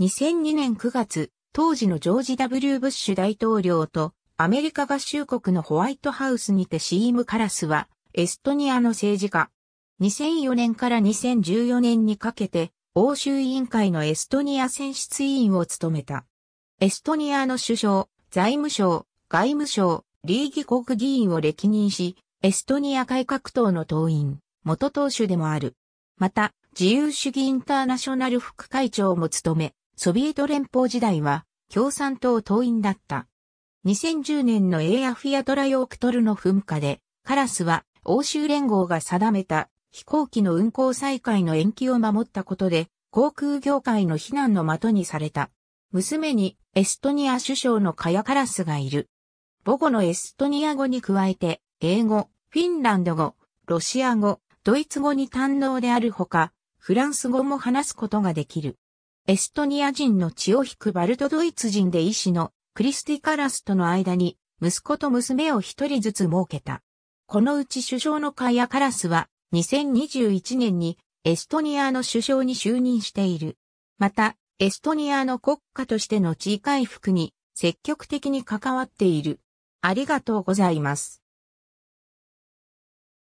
2002年9月、当時のジョージ・ W・ ブッシュ大統領とアメリカ合衆国のホワイトハウスにてシーム・カラスはエストニアの政治家。2004年から2014年にかけて欧州委員会のエストニア選出委員を務めた。エストニアの首相、財務省、外務省、リーギ国議員を歴任し、エストニア改革党の党員、元党首でもある。また、自由主義インターナショナル副会長も務め、ソビエト連邦時代は共産党党員だった。2010年のエイアフィアトラヨークトルの噴火で、カラスは欧州連合が定めた飛行機の運航再開の延期を守ったことで、航空業界の非難の的にされた。娘にエストニア首相のカヤカラスがいる。母語のエストニア語に加えて、英語、フィンランド語、ロシア語、ドイツ語に堪能であるほか、フランス語も話すことができる。エストニア人の血を引くバルトドイツ人で医師のクリスティカラスとの間に息子と娘を一人ずつ設けた。このうち首相のカイア・カラスは2021年にエストニアの首相に就任している。また、エストニアの国家としての地位回復に積極的に関わっている。ありがとうございます。